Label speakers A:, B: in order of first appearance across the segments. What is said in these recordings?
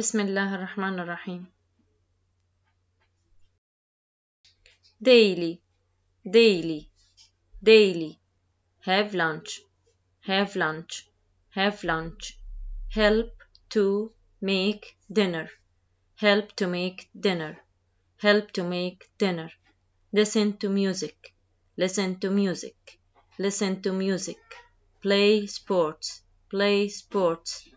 A: بسم الله الرحمن الرحيم daily daily daily have lunch have lunch have lunch help to make dinner help to make dinner help to make dinner listen to music listen to music listen to music play sports play sports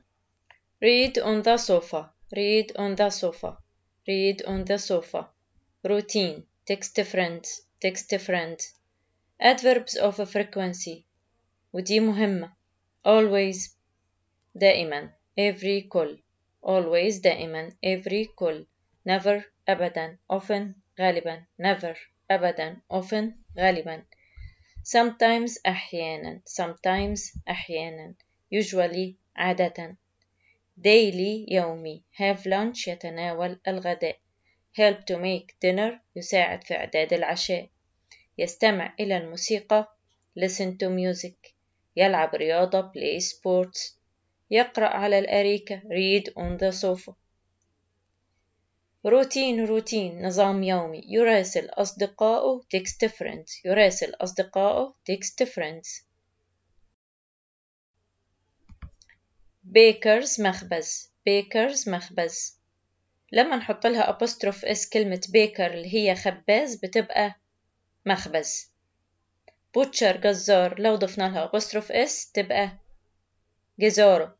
A: Read on the sofa. Read on the sofa. Read on the sofa. Routine. Text friend. Text friend. Adverbs of a frequency. ودي مهمة. Always. دائما. Every call. Always دائما. Every call. Never. أبدا. Often. غالبا. Never. أبدا. Often. غالبا. Sometimes أحيانا. Sometimes أحيانا. Usually. عادة. daily يومي have lunch يتناول الغداء help to make dinner يساعد في إعداد العشاء يستمع إلى الموسيقى listen to music يلعب رياضة play sports يقرأ على الأريكة read on the sofa روتين روتين نظام يومي يراسل أصدقائه text friends يراسل أصدقائه text friends بيكرز مخبز بيكرز مخبز لما نحط لها apostrophe اس كلمة بيكر اللي هي خباز بتبقى مخبز بوتشر جزار لو ضفنا لها apostrophe اس تبقى جزارة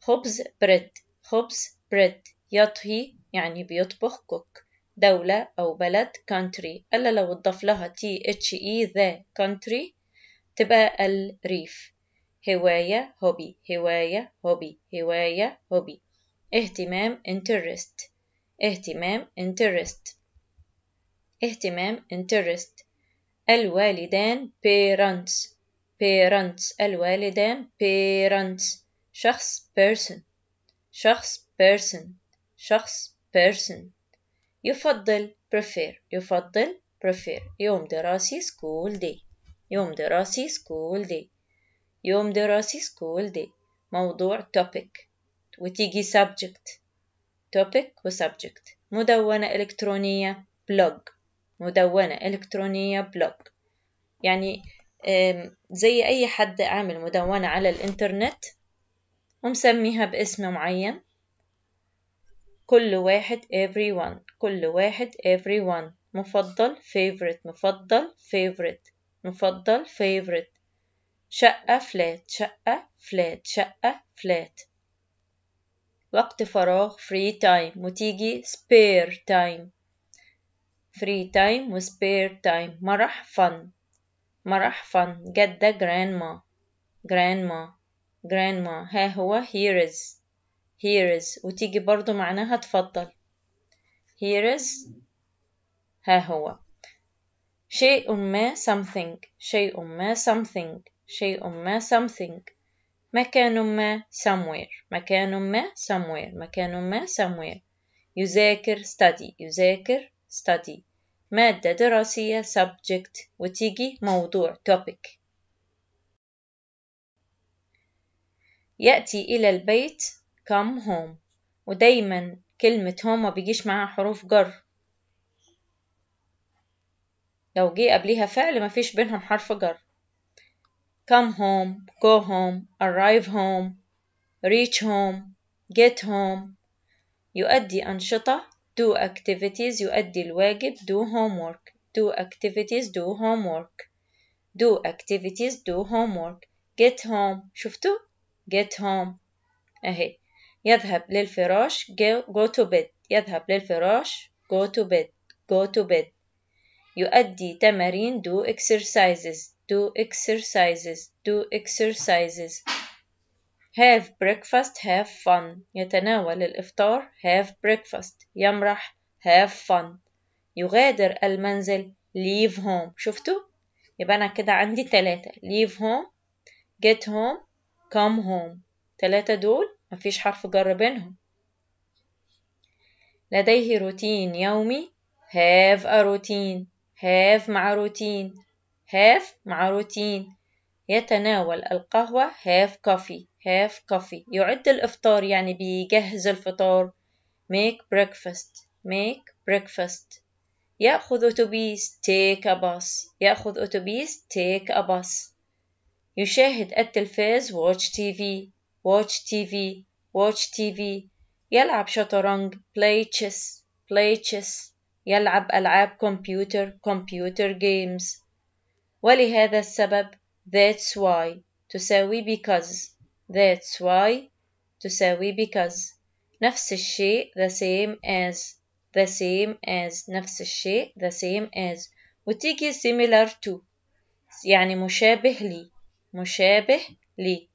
A: خبز بريد خبز بريد يطهي يعني بيطبخ كوك دولة أو بلد country إلا لو اتضاف لها تي اتش e the country تبقى الريف هواية هوبي هواية هوبي هواية هوبي اهتمام interest اهتمام interest اهتمام interest الوالدان parents parents الوالدان parents شخص person شخص person شخص person يفضل prefer يفضل prefer يوم دراسي school day يوم دراسي school day يوم دراسي سكول دي موضوع topic وتيجي subject topic و subject مدونة إلكترونية blog مدونة إلكترونية blog يعني زي أي حد عامل مدونة على الإنترنت ومسميها باسم معين كل واحد everyone كل واحد everyone مفضل favorite مفضل favorite مفضل favorite شقة فلات شقة فلات شقة فلات وقت فراغ free time وتيجي spare time free time و spare time مرح fun مرح fun جدة grandma grandma grandma ها هو here is here is وتيجي برضو معناها تفضل here is ها هو شيء ما something شيء ما something شيء ما something مكان ما somewhere مكان ما somewhere مكان ما somewhere يذاكر study يذاكر study مادة دراسية subject وتيجي موضوع topic يأتي إلى البيت come home ودايما كلمة home ما بيجيش معاها حروف جر لو جه قبليها فعل مفيش بينهم حرف جر come home, go home, arrive home, reach home, get home يؤدي أنشطة do activities يؤدي الواجب do homework do activities do homework do activities do homework get home شفتوا get home أهي يذهب للفراش go, go to bed يذهب للفراش go to bed go to bed يؤدي تمارين do exercises do exercises do exercises have breakfast have fun يتناول الإفطار have breakfast يمرح have fun يغادر المنزل leave home شفتوا؟ يبقى أنا كده عندي تلاتة leave home get home come home ثلاثة دول مفيش حرف جر بينهم لديه روتين يومي have a routine have مع روتين have مع روتين يتناول القهوة have coffee have coffee يعد الإفطار يعني بيجهز الفطار make breakfast make breakfast يأخذ أتوبيس take a bus يأخذ أتوبيس take a bus يشاهد التلفاز watch TV watch TV watch TV يلعب شطرنج play chess play chess يلعب ألعاب كمبيوتر computer games ولهذا السبب that's why تساوي because that's why تساوي because نفس الشيء the same as the same as نفس الشيء the same as وتيجي similar to يعني مشابه لي مشابه لي